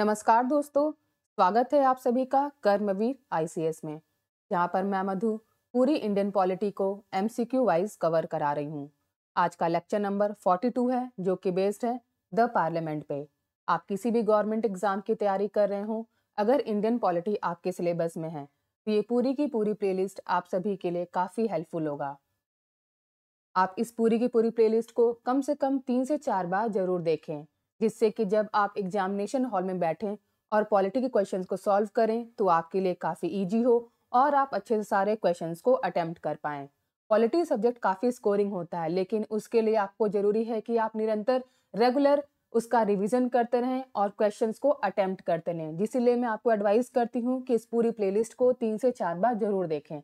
नमस्कार दोस्तों स्वागत है आप सभी का कर्मवीर आईसीएस में यहाँ पर मैं मधु पूरी इंडियन पॉलिटी को एमसीक्यू वाइज कवर करा रही हूँ आज का लेक्चर नंबर 42 है जो कि बेस्ड है द पार्लियामेंट पे आप किसी भी गवर्नमेंट एग्जाम की तैयारी कर रहे हो अगर इंडियन पॉलिटी आपके सिलेबस में है तो ये पूरी की पूरी प्ले आप सभी के लिए काफ़ी हेल्पफुल होगा आप इस पूरी की पूरी प्लेलिस्ट को कम से कम तीन से चार बार जरूर देखें जिससे कि जब आप एग्जामिनेशन हॉल में बैठें और पॉलिटी के क्वेश्चंस को सॉल्व करें तो आपके लिए काफ़ी इजी हो और आप अच्छे से सारे क्वेश्चंस को अटैम्प्ट कर पाएँ पॉलिटी सब्जेक्ट काफ़ी स्कोरिंग होता है लेकिन उसके लिए आपको ज़रूरी है कि आप निरंतर रेगुलर उसका रिवीजन करते रहें और क्वेश्चंस को अटैम्प्ट करते रहें जिसलिए मैं आपको एडवाइस करती हूँ कि इस पूरी प्लेलिस्ट को तीन से चार बार ज़रूर देखें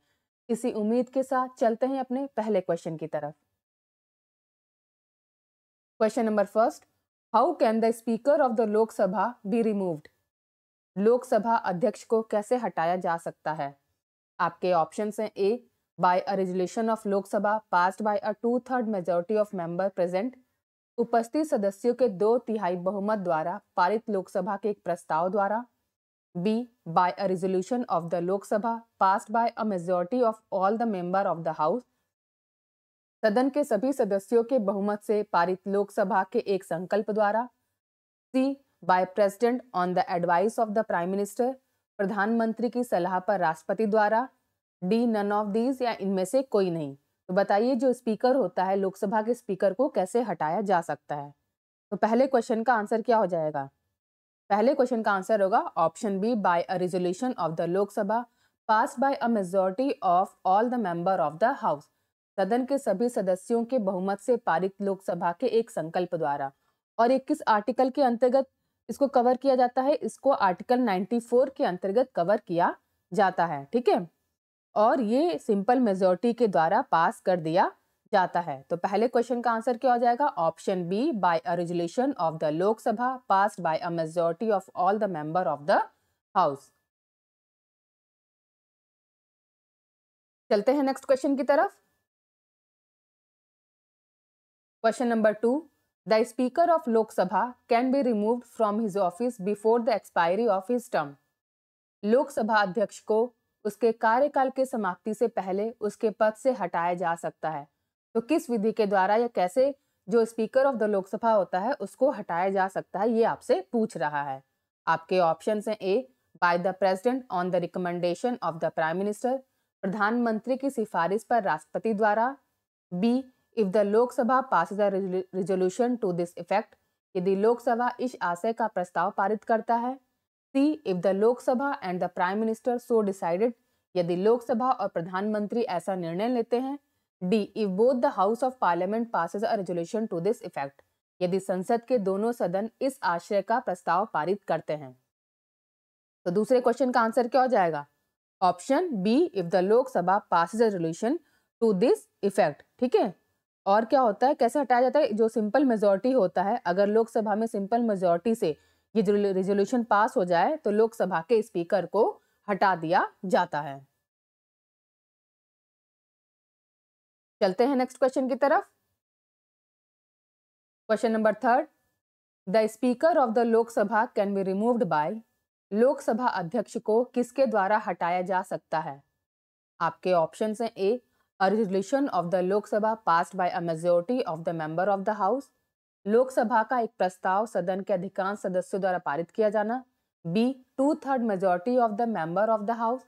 इसी उम्मीद के साथ चलते हैं अपने पहले क्वेश्चन की तरफ question number first how can the speaker of the Lok Sabha be removed Lok Sabha अध्यक्ष को कैसे हटाया जा सकता है आपके ऑप्शन हैं A by a resolution of Lok Sabha Sabha by a two third majority of member present उपस्थित सदस्यों के दो तिहाई बहुमत द्वारा पारित लोकसभा के एक प्रस्ताव द्वारा B by a resolution of the Lok Sabha passed by a majority of all the member of the house सदन के सभी सदस्यों के बहुमत से पारित लोकसभा के एक संकल्प द्वारा C by president on the advice of the prime minister प्रधानमंत्री की सलाह पर राष्ट्रपति द्वारा डी नन ऑफ दीज या इनमें से कोई नहीं तो बताइए जो स्पीकर होता है लोकसभा के स्पीकर को कैसे हटाया जा सकता है तो पहले क्वेश्चन का आंसर क्या हो जाएगा पहले क्वेश्चन का आंसर होगा option B by a resolution of the Lok Sabha pass by a majority of all the member of the house सदन के सभी सदस्यों के बहुमत से पारित लोकसभा के एक संकल्प द्वारा और इक्कीस आर्टिकल के अंतर्गत इसको कवर किया जाता है इसको आर्टिकल 94 के अंतर्गत कवर किया जाता है ठीक है और ये सिंपल मेजोरिटी के द्वारा पास कर दिया जाता है तो पहले क्वेश्चन का आंसर क्या हो जाएगा option B by a resolution of the Lok Sabha pass by a majority of all the member of the house चलते हैं नेक्स्ट क्वेश्चन की तरफ question number two the speaker of Lok Sabha can be be from his office before the expiry of his term Lok Sabha अध्यक्ष को उसके कार्यकाल के समाप्ति से पहले उसके पद से हटाया जा सकता है तो किस विधि के द्वारा या कैसे जो स्पीकर ऑफ द लोकसभा होता है उसको हटाया जा सकता है ये आपसे पूछ रहा है आपके ऑप्शन हैं A by the president on the recommendation of the prime minister प्रधानमंत्री की सिफारिश पर राष्ट्रपति द्वारा B if the Lok Sabha pass a resolution to this effect यदि लोकसभा इस आशय का प्रस्ताव पारित करता है C if the Lok Sabha and the prime minister so decided यदि लोकसभा और प्रधानमंत्री ऐसा निर्णय लेते हैं D if both the house of parliament passes a resolution to this effect यदि संसद के दोनों सदन इस आशय का प्रस्ताव पारित करते हैं तो दूसरे क्वेश्चन का आंसर क्या हो जाएगा option B if the Lok Sabha passes a resolution to this effect ठीक है और क्या होता है कैसे हटाया जाता है जो सिंपल मेजोरिटी होता है अगर लोकसभा में सिंपल मेजोरिटी से ये जो रेजोल्यूशन पास हो जाए तो लोकसभा के स्पीकर को हटा दिया जाता है चलते हैं नेक्स्ट क्वेश्चन की तरफ question number third the speaker of the Lok Sabha can be removed by Lok Sabha अध्यक्ष को किसके द्वारा हटाया जा सकता है आपके ऑप्शन हैं ए a resolution of the Lok Sabha passed by a majority of the member of the House, लोक सभा का एक प्रस्ताव सदन के अधिकांश सदस्यों द्वारा पारित किया जाना B two third majority of the member of the house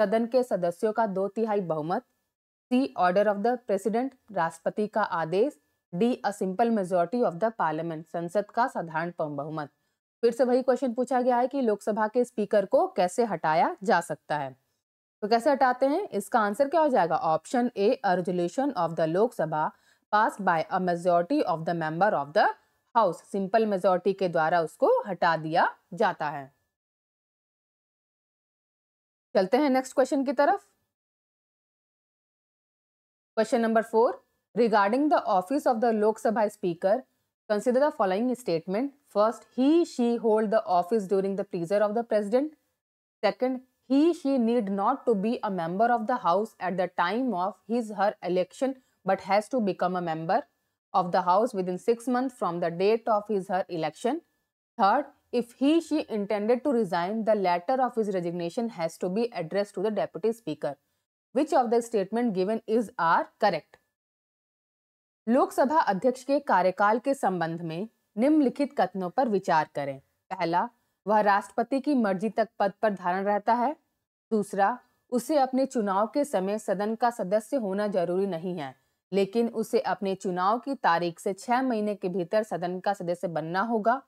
सदन के सदस्यों का दो तिहाई बहुमत C order of the president राष्ट्रपति का आदेश D a simple majority of the parliament संसद का साधारण बहुमत फिर से वही क्वेश्चन पूछा गया है कि लोकसभा के स्पीकर को कैसे हटाया जा सकता है तो कैसे हटाते हैं इसका आंसर क्या हो जाएगा option A a resolution of the Lok Sabha pass by a majority of the member of the house simple majority के द्वारा उसको हटा दिया जाता है चलते हैं नेक्स्ट क्वेश्चन की तरफ question number four regarding the office of the Lok Sabha speaker consider the following statement first he she hold the office during the pleasure of the president second He, she need not to be a member of the house at the time of his, her election, but has to become a member of the house within 6 months from the date of his, her election. Third, if he, she intended to resign, the letter of his resignation has to be addressed to the deputy speaker. Which of the statement given is are correct? Lok Sabha अध्यक्ष के कार्यकाल के संबंध में निम्नलिखित कथनों पर विचार करें पहला वह राष्ट्रपति की मर्जी तक पद पर धारण रहता है दूसरा उसे अपने चुनाव के समय सदन का सदस्य होना जरूरी नहीं है लेकिन उसे अपने चुनाव की तारीख से छह महीने के भीतर सदन का सदस्य बनना होगा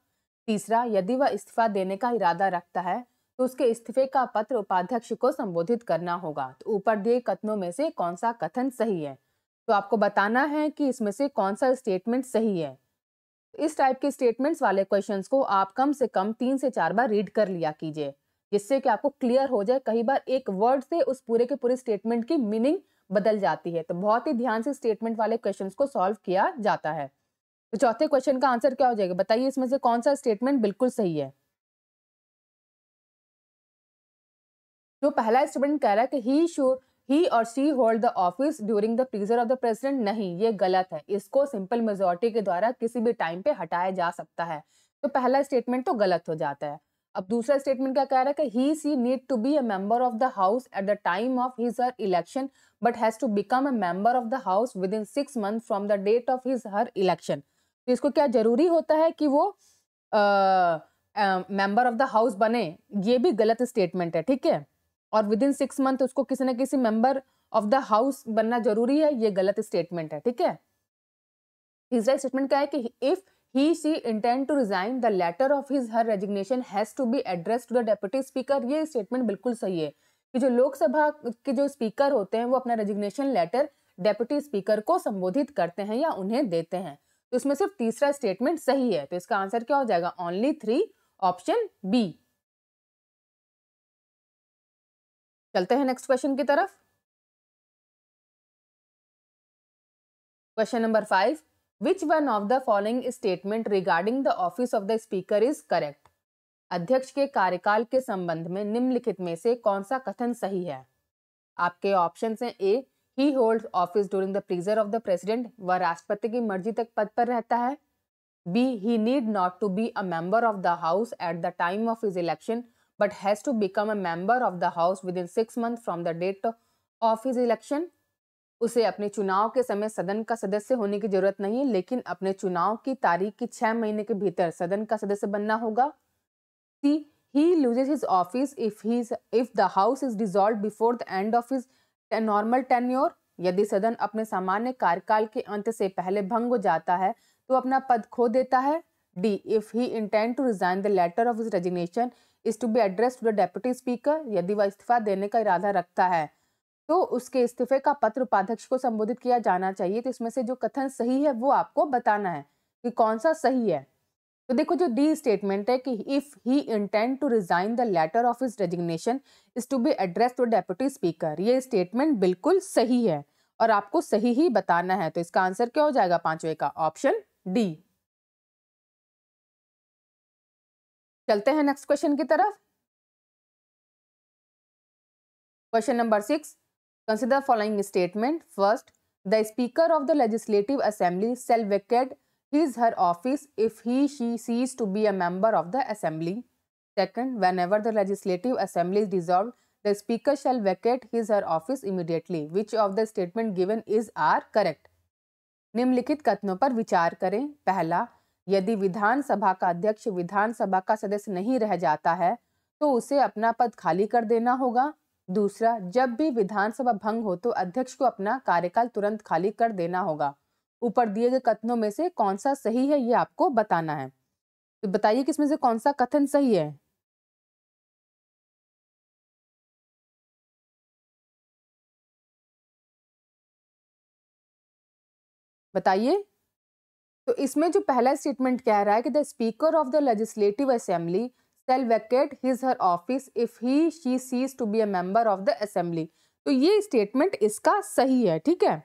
तीसरा यदि वह इस्तीफा देने का इरादा रखता है तो उसके इस्तीफे का पत्र उपाध्यक्ष को संबोधित करना होगा तो ऊपर दिए कथनों में से कौन सा कथन सही है तो आपको बताना है कि इसमें से कौन सा स्टेटमेंट सही है इस टाइप के स्टेटमेंट्स वाले क्वेश्चन को आप कम से कम तीन से चार बार रीड कर लिया कीजिए जिससे कि आपको क्लियर हो जाए कई बार एक वर्ड से उस पूरे के पूरे स्टेटमेंट की मीनिंग बदल जाती है तो बहुत ही ध्यान से स्टेटमेंट वाले क्वेश्चन को सॉल्व किया जाता है तो चौथे क्वेश्चन का आंसर क्या हो जाएगा बताइए इसमें से कौन सा स्टेटमेंट बिल्कुल सही है जो पहला स्टूडेंट कह रहा है कि ही शो ही और she hold the office during the pleasure of the president नहीं ये गलत है इसको सिंपल मेजोरिटी के द्वारा किसी भी टाइम पे हटाया जा सकता है तो पहला स्टेटमेंट तो गलत हो जाता है अब दूसरा स्टेटमेंट क्या कह रहा है कि he she need to be a member of the house at the time of his her election but has to become a member of the house within six month from the date of his her election तो इसको क्या जरूरी होता है कि वो member of the house बने ये भी गलत स्टेटमेंट है ठीक है और विद इन सिक्स मंथ उसको किसी न किसी मेंबर ऑफ द हाउस बनना जरूरी है ये गलत स्टेटमेंट है ठीक है तीसरा स्टेटमेंट क्या है कि if he she intend to resign the letter of his her resignation has to be address to the deputy speaker ये स्टेटमेंट बिल्कुल सही है कि जो लोकसभा के जो स्पीकर होते हैं वो अपना रेजिग्नेशन लेटर डेप्यूटी स्पीकर को संबोधित करते हैं या उन्हें देते हैं तो इसमें सिर्फ तीसरा स्टेटमेंट सही है तो इसका आंसर क्या हो जाएगा ओनली थ्री ऑप्शन बी चलते हैं नेक्स्ट क्वेश्चन की तरफ question number five which one of the following statement regarding the office of the speaker is correct अध्यक्ष के कार्यकाल के संबंध में निम्नलिखित में से कौन सा कथन सही है आपके ऑप्शन हैं A he hold office during the pleasure of the president व राष्ट्रपति की मर्जी तक पद पर रहता है B he need not to be a member of the house at the time of his election but has to become a member of the house within six month from the date of his election उसे अपने चुनाव के समय सदन का सदस्य होने की जरूरत नहीं लेकिन अपने चुनाव की तारीख की छह महीने के भीतर सदन का सदस्य बनना होगा C he loses his office if he if the house is dissolve before the end of his normal tenure यदि सदन अपने सामान्य कार्यकाल के अंत से पहले भंग हो जाता है तो अपना पद खो देता है D if he intend to resign the letter of his resignation is to be address to the deputy speaker यदि वह इस्तीफा देने का इरादा रखता है तो उसके इस्तीफे का पत्र उपाध्यक्ष को संबोधित किया जाना चाहिए तो इसमें से जो कथन सही है वो आपको बताना है कि कौन सा सही है तो देखो जो डी स्टेटमेंट है कि if he intent to resign the letter of his resignation is to be address to deputy speaker ये स्टेटमेंट बिल्कुल सही है और आपको सही ही बताना है तो इसका आंसर क्या हो जाएगा पांचवे का ऑप्शन डी चलते हैं नेक्स्ट क्वेश्चन की तरफ question number six consider following statement first the speaker of the legislative assembly shall vacate his her office if he she cease to be a member of the assembly second whenever the legislative assembly dissolve the speaker shall vacate his her office immediately which of the statement given is are correct निम्नलिखित कथनों पर विचार करें पहला यदि विधानसभा का अध्यक्ष विधानसभा का सदस्य नहीं रह जाता है तो उसे अपना पद खाली कर देना होगा दूसरा जब भी विधानसभा भंग हो तो अध्यक्ष को अपना कार्यकाल तुरंत खाली कर देना होगा ऊपर दिए गए कथनों में से कौन सा सही है ये आपको बताना है तो बताइए कि इसमें से कौन सा कथन सही है बताइए तो इसमें जो पहला स्टेटमेंट कह रहा है कि the speaker of the legislative assembly shall vacate his her office if he she cease to be a member of the assembly तो ये स्टेटमेंट इसका सही है ठीक है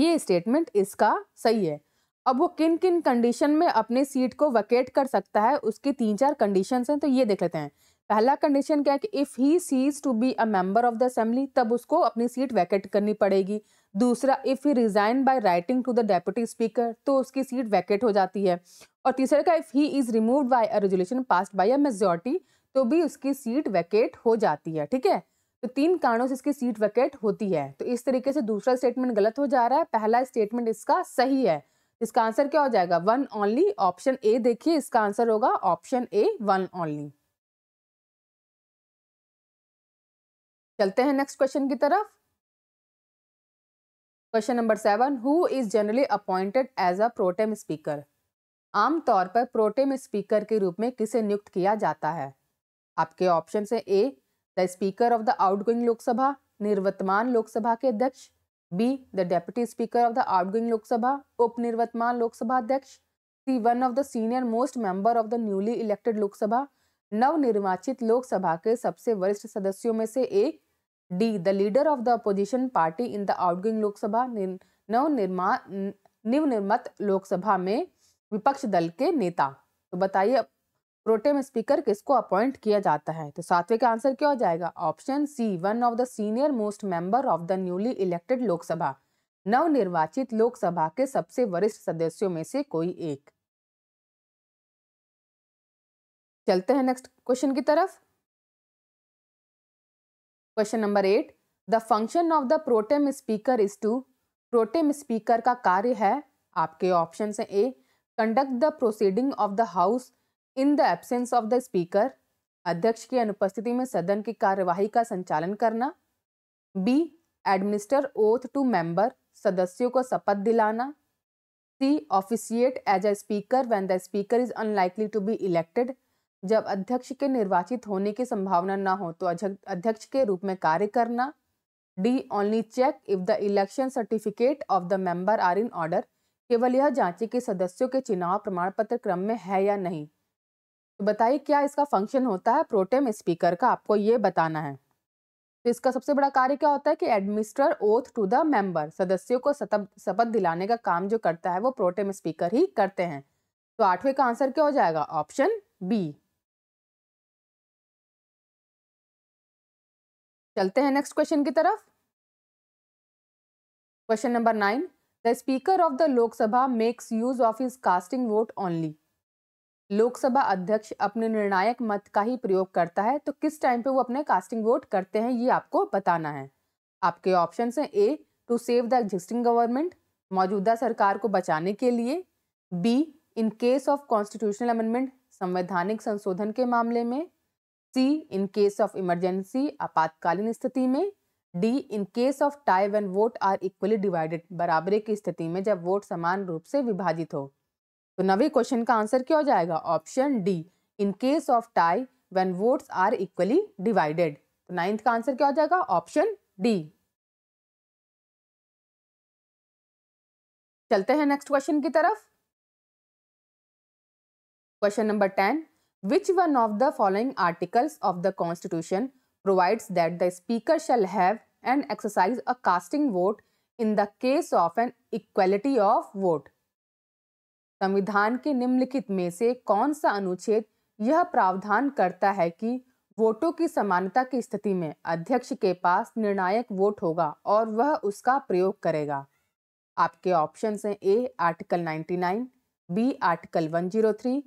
ये स्टेटमेंट इसका सही है अब वो किन किन कंडीशन में अपने सीट को वैकेट कर सकता है उसकी तीन चार कंडीशन हैं तो ये देख लेते हैं पहला कंडीशन क्या है कि if he cease to be a member of the assembly तब उसको अपनी सीट वैकेट करनी पड़ेगी दूसरा if he resign by writing to the deputy speaker तो उसकी सीट वैकेट हो जाती है और तीसरे का if he is remove by a resolution passed by a majority तो भी उसकी सीट वैकेट हो जाती है ठीक है तो तीन कारणों से इसकी सीट वैकेट होती है तो इस तरीके से दूसरा स्टेटमेंट गलत हो जा रहा है पहला स्टेटमेंट इसका सही है इसका आंसर क्या हो जाएगा वन ओनली ऑप्शन ए देखिए इसका आंसर होगा ऑप्शन ए वन ओनली चलते हैं नेक्स्ट क्वेश्चन की तरफ question number seven who is generally appointed as a pro tem speaker आमतौर पर प्रोटेम स्पीकर के रूप में किसे नियुक्त किया जाता है आपके ऑप्शन है A the speaker of the outgoing Lok Sabha निर्वर्तमान लोकसभा के अध्यक्ष B the deputy speaker of the outgoing Lok Sabha उप उपनिर्वर्तमान लोकसभा अध्यक्ष C one of the senior most member of the newly elected Lok Sabha नव निर्वाचित लोकसभा के सबसे वरिष्ठ सदस्यों में से एक D. The leader of the opposition party in the outgoing Lok Sabha नव निर्मा नव निर्मत लोकसभा में विपक्ष दल के नेता तो बताइए प्रोटेम स्पीकर किसको अपॉइंट किया जाता है तो सातवें का आंसर क्या हो जाएगा option C one of the senior most member of the newly elected Lok Sabha नव निर्वाचित लोकसभा के सबसे वरिष्ठ सदस्यों में से कोई एक चलते हैं नेक्स्ट क्वेश्चन की तरफ question number eight the function of the pro tem speaker is to pro tem speaker का कार्य है आपके ऑप्शन है A conduct the proceeding of the house in the absence of the speaker अध्यक्ष की अनुपस्थिति में सदन की कार्यवाही का संचालन करना B administer oath to member सदस्यों को शपथ दिलाना C officiate as a speaker when the speaker is unlikely to be elected जब अध्यक्ष के निर्वाचित होने की संभावना न हो तो अध्यक्ष के रूप में कार्य करना D only check if the election certificate of the member are in order केवल यह जांचे कि सदस्यों के चुनाव प्रमाण पत्र क्रम में है या नहीं तो बताइए क्या इसका फंक्शन होता है प्रोटेम स्पीकर का आपको ये बताना है तो इसका सबसे बड़ा कार्य क्या होता है कि administer oath to the member सदस्यों को शपथ दिलाने का काम जो करता है वो प्रोटेम स्पीकर ही करते हैं तो आठवें का आंसर क्या हो जाएगा ऑप्शन बी चलते हैं नेक्स्ट क्वेश्चन की तरफ question number nine the speaker of the Lok Sabha makes use of his casting vote only Lok Sabha अध्यक्ष अपने निर्णायक मत का ही प्रयोग करता है तो किस टाइम पे वो अपने कास्टिंग वोट करते हैं ये आपको बताना है आपके ऑप्शन हैं A to save the existing government मौजूदा सरकार को बचाने के लिए B in case of constitutional amendment संवैधानिक संशोधन के मामले में C in case of emergency आपातकालीन स्थिति में D in case of tie when vote are equally divided बराबरे की स्थिति में जब वोट समान रूप से विभाजित हो तो नवे क्वेश्चन का आंसर क्या हो जाएगा option D in case of tie when votes are equally divided तो नाइन्थ का आंसर क्या हो जाएगा ऑप्शन डी चलते हैं नेक्स्ट क्वेश्चन की तरफ question number ten Which one of the following articles of the Constitution provides that the Speaker shall have and exercise a casting vote in the case of an equality of vote? संविधान के निम्नलिखित में से कौन सा अनुच्छेद यह प्रावधान करता है कि वोटों की समानता की स्थिति में अध्यक्ष के पास निर्णायक वोट होगा और वह उसका प्रयोग करेगा आपके ऑप्शन हैं A article 99, B article 103,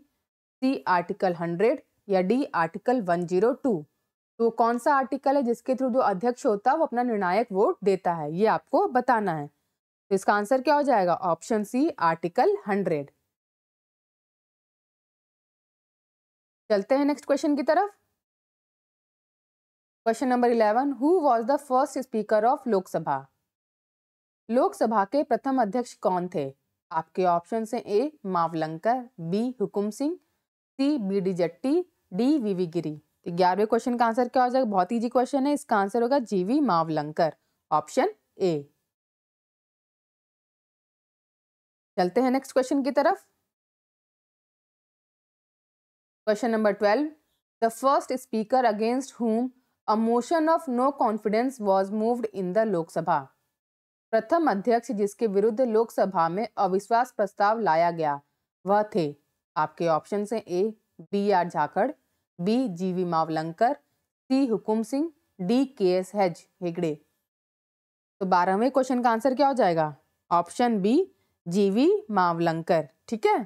C article hundred या D article one zero two तो कौन सा आर्टिकल है जिसके थ्रू जो अध्यक्ष होता है वो अपना निर्णायक वोट देता है ये आपको बताना है तो इसका आंसर क्या हो जाएगा ऑप्शन सी आर्टिकल हंड्रेड चलते हैं नेक्स्ट क्वेश्चन की तरफ question number eleven who was the first speaker of Lok Sabha Lok Sabha के प्रथम अध्यक्ष कौन थे आपके ऑप्शन हैं A Mavalankar B Hukum Singh C B D Jatti D V V Giri तो ग्यारहवें क्वेश्चन का आंसर क्या हो जाएगा बहुत ईजी क्वेश्चन है इसका आंसर होगा जीवी मावलंकर ऑप्शन ए चलते हैं नेक्स्ट क्वेश्चन की तरफ question number twelve the first speaker against whom a motion of no confidence was moved in the Lok Sabha प्रथम अध्यक्ष जिसके विरुद्ध लोकसभा में अविश्वास प्रस्ताव लाया गया वह थे आपके ऑप्शन हैं A B R Jakhar B G V Mavalankar C Hukum Singh D K S हैज हेगड़े तो बारहवें क्वेश्चन का आंसर क्या हो जाएगा ऑप्शन बी जीवी मावलंकर ठीक है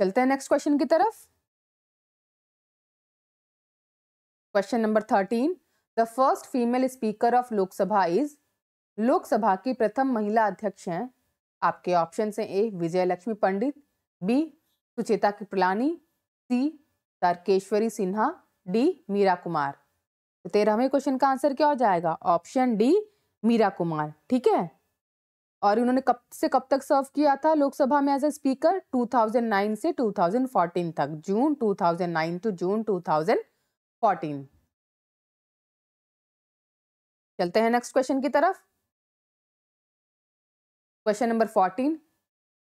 चलते हैं नेक्स्ट क्वेश्चन की तरफ question number thirteen the first female speaker of Lok Sabha is Lok Sabha की प्रथम महिला अध्यक्ष हैं आपके ऑप्शन हैं A Vijay Lakshmi Pandit B Sucheta Kripalani C Tarkeshwari Sinha D Meira Kumar तो तेरहवें क्वेश्चन का आंसर क्या हो जाएगा ऑप्शन डी मीरा कुमार ठीक है और उन्होंने कब से कब तक सर्व किया था लोकसभा में एज ए स्पीकर 2009 से 2014 तक जून 2009 टू जून 2014 चलते हैं नेक्स्ट क्वेश्चन की तरफ question number fourteen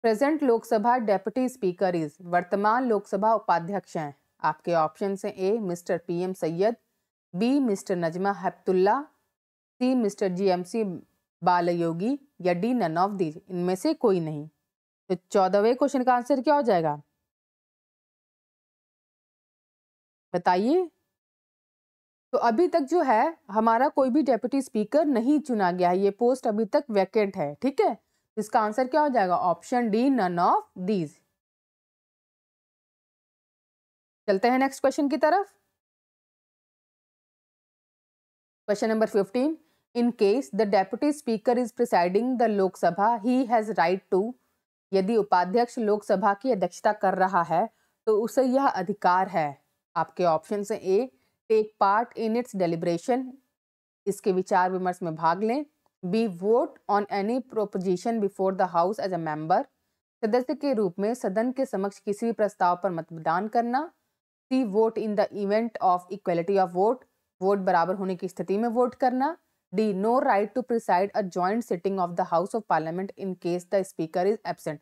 present Lok Sabha deputy speaker is वर्तमान लोकसभा उपाध्यक्ष हैं आपके ऑप्शन हैं A mister P M Sayeed B mister Najma Heptulla C mister G M C Balayogi या डी नन ऑफ दीज इनमें से कोई नहीं तो चौदहवें क्वेश्चन का आंसर क्या हो जाएगा बताइए तो अभी तक जो है हमारा कोई भी डेप्यूटी स्पीकर नहीं चुना गया है ये पोस्ट अभी तक वैकेंट है ठीक है इसका आंसर क्या हो जाएगा option D none of these चलते हैं नेक्स्ट क्वेश्चन की तरफ question number fifteen in case the deputy speaker is presiding the Lok Sabha he has right to यदि उपाध्यक्ष लोकसभा की अध्यक्षता कर रहा है तो उसे यह अधिकार है आपके ऑप्शन है A take part in its deliberation इसके विचार विमर्श में भाग लें B vote on any proposition before the house as a member सदस्य के रूप में सदन के समक्ष किसी भी प्रस्ताव पर मतदान करना C vote in the event of equality of vote vote बराबर होने की स्थिति में वोट करना D no right to preside a joint sitting of the house of parliament in case the speaker is absent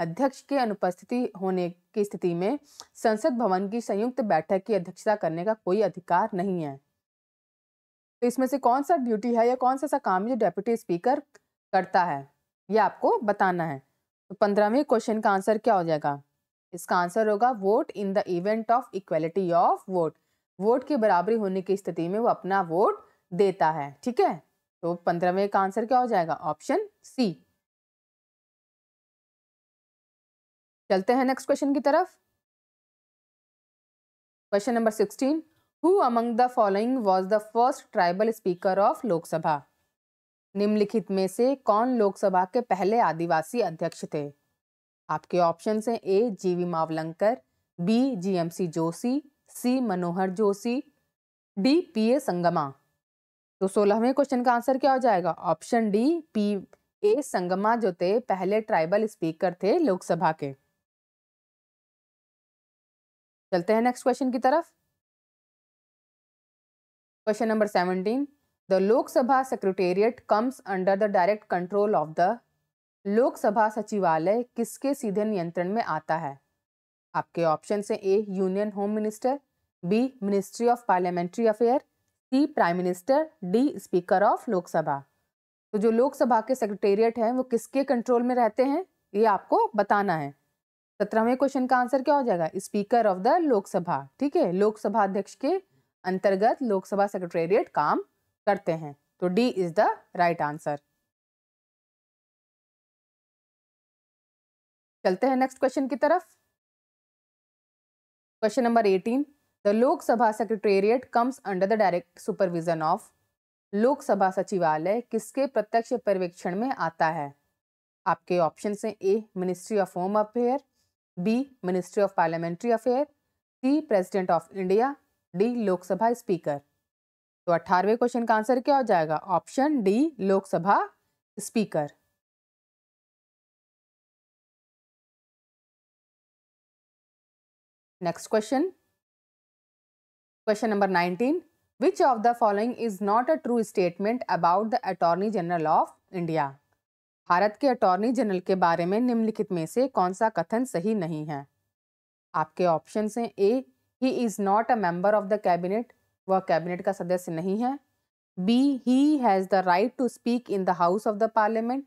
अध्यक्ष के अनुपस्थिति होने की स्थिति में संसद भवन की संयुक्त बैठक की अध्यक्षता करने का कोई अधिकार नहीं है तो इसमें से कौन सा ड्यूटी है या कौन सा सा काम जो डेप्यूटी स्पीकर करता है ये आपको बताना है तो पंद्रहवें क्वेश्चन का आंसर क्या हो जाएगा इसका आंसर होगा vote in the event of equality of vote vote की बराबरी होने की स्थिति में वो अपना वोट देता है ठीक है तो पंद्रहवें का आंसर क्या हो जाएगा ऑप्शन सी चलते हैं नेक्स्ट क्वेश्चन की तरफ question number sixteen who among the following was the first tribal speaker of Lok Sabha निम्नलिखित में से कौन लोकसभा के पहले आदिवासी अध्यक्ष थे आपके ऑप्शन हैं A G V Mavalankar B G M C Joshi C Manohar Joshi D P A Sangma तो सोलहवें क्वेश्चन का आंसर क्या हो जाएगा option D P A Sangma जो थे पहले ट्राइबल स्पीकर थे लोकसभा के चलते हैं नेक्स्ट क्वेश्चन की तरफ question number seventeen the Lok Sabha secretariat comes under the direct control of the Lok Sabha सचिवालय किसके सीधे नियंत्रण में आता है आपके ऑप्शन है A union home minister B ministry of parliamentary affair C prime minister D speaker of Lok Sabha तो जो लोकसभा के सेक्रेटेरिएट हैं वो किसके कंट्रोल में रहते हैं ये आपको बताना है सत्रहवें क्वेश्चन का आंसर क्या हो जाएगा स्पीकर ऑफ द लोकसभा ठीक है लोकसभा अध्यक्ष के अंतर्गत लोकसभा सेक्रेटेरिएट काम करते हैं तो D is the right answer चलते हैं नेक्स्ट क्वेश्चन की तरफ question number eighteen the Lok Sabha secretariat comes under the direct supervision of Lok Sabha सचिवालय किसके प्रत्यक्ष पर्यवेक्षण में आता है आपके ऑप्शन हैं A ministry of home affair B ministry of parliamentary affair C president of India D Lok Sabha speaker तो अठारवे क्वेश्चन का आंसर क्या हो जाएगा option D Lok Sabha speaker next question question number nineteen which of the following is not a true statement about the attorney general of India Bharat के attorney general के बारे में निम्नलिखित में से कौन सा कथन सही नहीं है आपके ऑप्शन हैं A he is not a member of the cabinet वह कैबिनेट का सदस्य नहीं है B he has the right to speak in the house of the parliament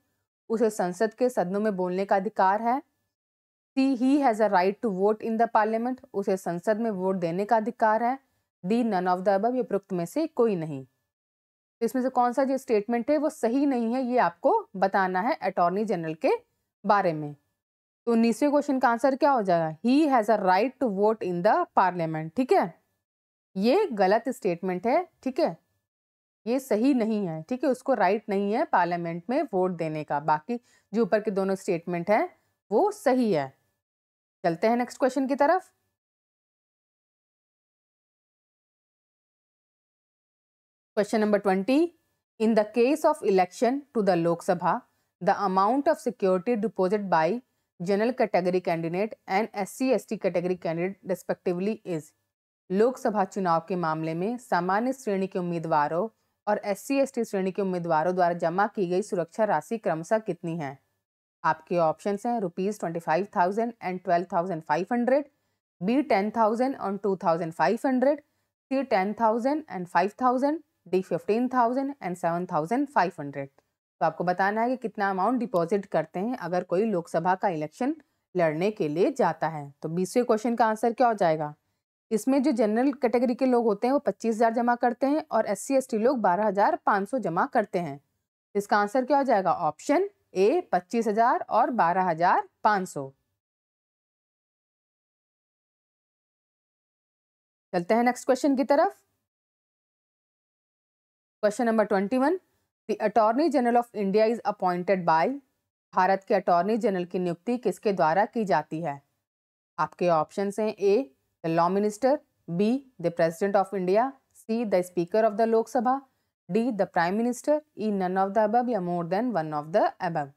उसे संसद के सदनों में बोलने का अधिकार है C he has a right to vote in the parliament उसे संसद में वोट देने का अधिकार है D none of the above ये उपरोक्त में से कोई नहीं तो इसमें से कौन सा जो स्टेटमेंट है वो सही नहीं है ये आपको बताना है अटॉर्नी जनरल के बारे में तो उन्नीसवें क्वेश्चन का आंसर क्या हो जाएगा he has a right to vote in the parliament ठीक है ये गलत स्टेटमेंट है ठीक है ये सही नहीं है ठीक है उसको राइट नहीं है पार्लियामेंट में वोट देने का बाकी जो ऊपर के दोनों स्टेटमेंट है वो सही है चलते हैं नेक्स्ट क्वेश्चन की तरफ question number twenty in the case of election to the Lok Sabha the amount of security deposit by general category candidate and S C category candidate respectively is Lok Sabha चुनाव के मामले में सामान्य श्रेणी के उम्मीदवारों और एस सी श्रेणी के उम्मीदवारों द्वारा जमा की गई सुरक्षा राशि क्रमशः कितनी है आपके ऑप्शन हैं rupees twenty five thousand and twelve thousand five hundred B ten thousand और two thousand five hundred C ten thousand and five thousand D fifteen thousand and seven thousand five hundred तो आपको बताना है कि कितना amount deposit करते हैं अगर कोई लोकसभा का इलेक्शन लड़ने के लिए जाता है तो बीसवें क्वेश्चन का आंसर क्या हो जाएगा इसमें जो जनरल कैटेगरी के लोग होते हैं वो पच्चीस हज़ार जमा करते हैं और एस सी लोग बारह हज़ार पाँच सौ जमा करते हैं इसका आंसर क्या हो जाएगा ऑप्शन ए पच्चीस हज़ार और बारह हज़ार पाँच सौ चलते हैं नेक्स्ट क्वेश्चन की तरफ question number twenty one the attorney general of India is appointed by Bharat के अटॉर्नी जनरल की नियुक्ति किसके द्वारा की जाती है आपके ऑप्शन हैं A the law minister B the president of India C the speaker of the Lok Sabha D the prime minister E none of the above या more than one of the above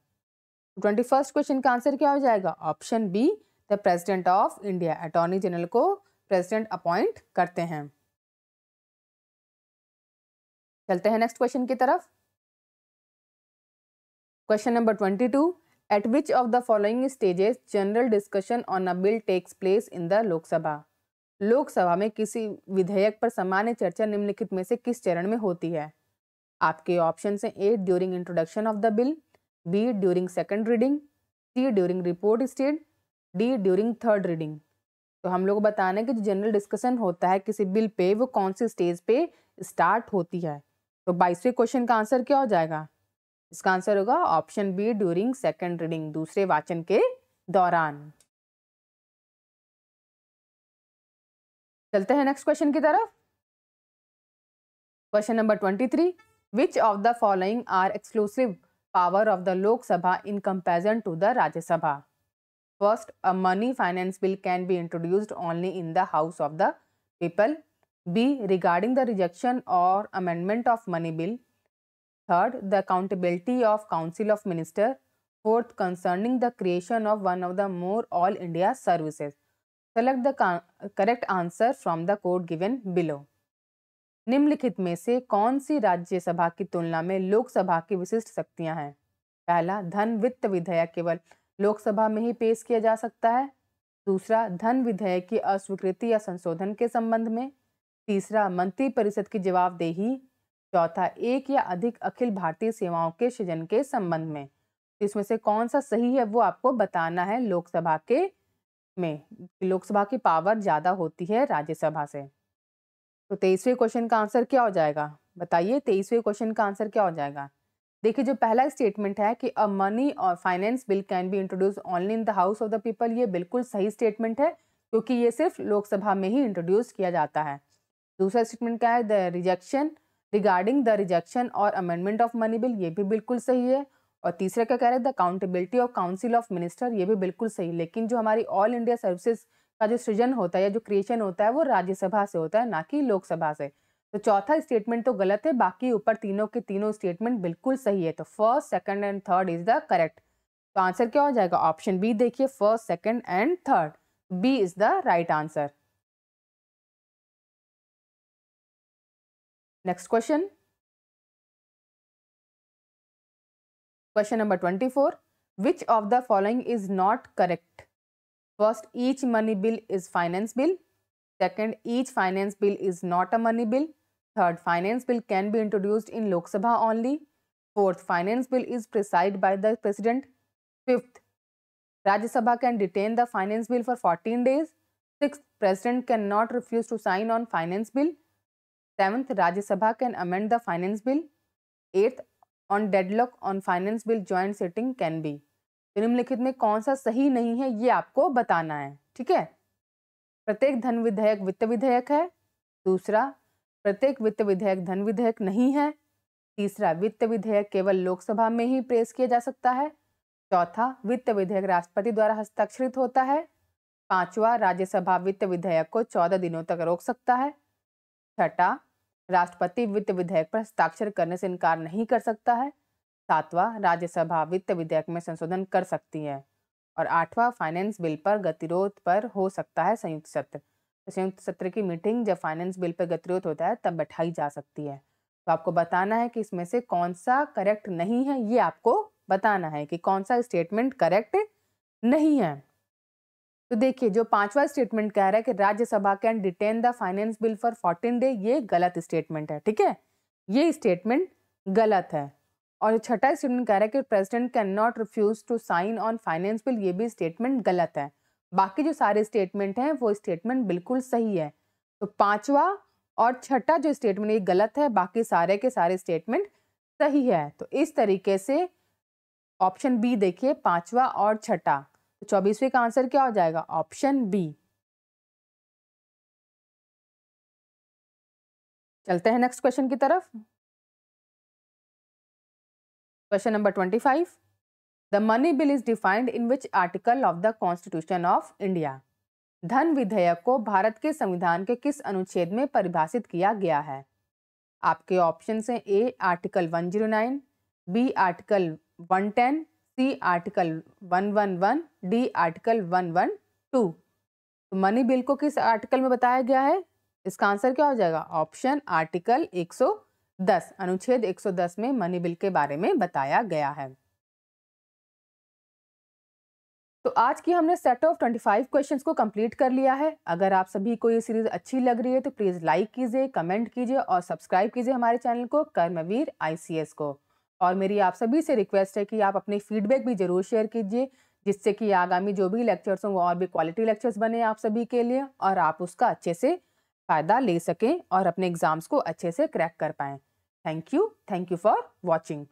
twenty first question का answer क्या हो जाएगा option B the president of India attorney general को president appoint करते हैं चलते हैं नेक्स्ट क्वेश्चन की तरफ question number twenty two at which of the following stages general discussion on a bill takes place in the Lok Sabha Lok Sabha में किसी विधेयक पर सामान्य चर्चा निम्नलिखित में से किस चरण में होती है आपके ऑप्शन हैं A during introduction of the bill B during second reading C during report state D during third reading तो हम लोग बताने कि जो जनरल डिस्कशन होता है किसी बिल पे वो कौन सी स्टेज पे स्टार्ट होती है तो बाईसवें क्वेश्चन का आंसर क्या हो जाएगा इसका आंसर होगा option B during second reading दूसरे वाचन के दौरान चलते हैं नेक्स्ट क्वेश्चन की तरफ question number twenty three which of the following are exclusive power of the Lok Sabha in comparison to the Rajya Sabha first a money finance bill can be introduced only in the house of the people B regarding the rejection और amendment of money bill Third, the accountability of Council of Ministers. Fourth, concerning the creation of one of the more all India services. Select the correct answer from the code given below. निम्नलिखित में से कौन सी राज्यसभा की तुलना में लोकसभा की विशिष्ट शक्तियां हैं पहला धन वित्त विधेयक केवल लोकसभा में ही पेश किया जा सकता है दूसरा धन विधेयक की अस्वीकृति या संशोधन के संबंध में तीसरा मंत्रिपरिषद की जवाबदेही चौथा एक या अधिक अखिल भारतीय सेवाओं के सृजन के संबंध में इसमें से कौन सा सही है वो आपको बताना है लोकसभा के में लोकसभा की पावर ज़्यादा होती है राज्यसभा से तो तेईसवें क्वेश्चन का आंसर क्या हो जाएगा बताइए तेईसवें क्वेश्चन का आंसर क्या हो जाएगा देखिए जो पहला स्टेटमेंट है कि अ मनी और finance bill can be introduce only in the house of the people ये बिल्कुल सही स्टेटमेंट है क्योंकि ये सिर्फ लोकसभा में ही इंट्रोड्यूस किया जाता है दूसरा स्टेटमेंट क्या है the rejection regarding the rejection और अमेंडमेंट ऑफ मनी बिल ये भी बिल्कुल सही है और तीसरा क्या कह रहे हैं the accountability of council of minister ये भी बिल्कुल सही लेकिन जो हमारी ऑल इंडिया सर्विसेज का जो सृजन होता है या जो क्रिएशन होता है वो राज्यसभा से होता है ना कि लोकसभा से तो चौथा स्टेटमेंट तो गलत है बाकी ऊपर तीनों के तीनों स्टेटमेंट बिल्कुल सही है तो first second and third is the correct तो आंसर क्या हो जाएगा ऑप्शन बी देखिए first second and third B is the right answer Next question. Question number 24. Which of the following is not correct? First, each money bill is finance bill. Second, each finance bill is not a money bill. Third, finance bill can be introduced in Lok Sabha only. Fourth, finance bill is presided by the president. Fifth, Rajya Sabha can detain the finance bill for 14 days. Sixth, president cannot refuse to sign on finance bill. Seventh, Rajya Sabha can amend the finance bill. Eighth, on deadlock on finance bill joint sitting can be. तो निम्नलिखित में कौन सा सही नहीं है ये आपको बताना है ठीक है प्रत्येक धन विधेयक वित्त विधेयक है दूसरा प्रत्येक वित्त विधेयक धन विधेयक नहीं है तीसरा वित्त विधेयक केवल लोकसभा में ही पेश किया जा सकता है चौथा वित्त विधेयक राष्ट्रपति द्वारा हस्ताक्षरित होता है पांचवा राज्यसभा वित्त विधेयक को चौदह दिनों तक रोक सकता है छठा राष्ट्रपति वित्त विधेयक पर हस्ताक्षर करने से इनकार नहीं कर सकता है सातवां राज्यसभा वित्त विधेयक में संशोधन कर सकती है और आठवां फाइनेंस बिल पर गतिरोध पर हो सकता है संयुक्त सत्र तो संयुक्त सत्र की मीटिंग जब फाइनेंस बिल पर गतिरोध होता है तब बैठाई जा सकती है तो आपको बताना है कि इसमें से कौन सा करेक्ट नहीं है ये आपको बताना है कि कौन सा स्टेटमेंट करेक्ट नहीं है तो देखिए जो पांचवा स्टेटमेंट कह रहा है कि Rajya Sabha can detain the finance bill for fourteen day ये गलत स्टेटमेंट है ठीक है ये स्टेटमेंट गलत है और छठा स्टेटमेंट कह रहा है कि president can not refuse to sign on finance bill ये भी स्टेटमेंट गलत है बाकी जो सारे स्टेटमेंट हैं वो स्टेटमेंट बिल्कुल सही है तो पांचवा और छठा जो स्टेटमेंट ये गलत है बाकी सारे के सारे स्टेटमेंट सही है तो इस तरीके से ऑप्शन बी देखिए पांचवा और छठा तो चौबीसवें का आंसर क्या हो जाएगा ऑप्शन बी चलते हैं नेक्स्ट क्वेश्चन की तरफ question number twenty five the money bill is defined in which article of the constitution of India धन विधेयक को भारत के संविधान के किस अनुच्छेद में परिभाषित किया गया है आपके ऑप्शन हैं A article 109, B article 110, C article one D article one two तो मनी बिल को किस आर्टिकल में बताया गया है इसका आंसर क्या हो जाएगा ऑप्शन आर्टिकल 110 अनुच्छेद 110 में मनी बिल के बारे में बताया गया है तो आज की हमने सेट ऑफ 25 क्वेश्चंस को कंप्लीट कर लिया है अगर आप सभी को ये सीरीज अच्छी लग रही है तो प्लीज़ लाइक कीजिए कमेंट कीजिए और सब्सक्राइब कीजिए हमारे चैनल को कर्मवीर आईसीएस को और मेरी आप सभी से रिक्वेस्ट है कि आप अपने फीडबैक भी जरूर शेयर कीजिए जिससे कि आगामी जो भी लेक्चर्स हों वो और भी क्वालिटी लेक्चर्स बने आप सभी के लिए और आप उसका अच्छे से फ़ायदा ले सकें और अपने एग्ज़ाम्स को अच्छे से क्रैक कर पाएँ thank you thank you for watching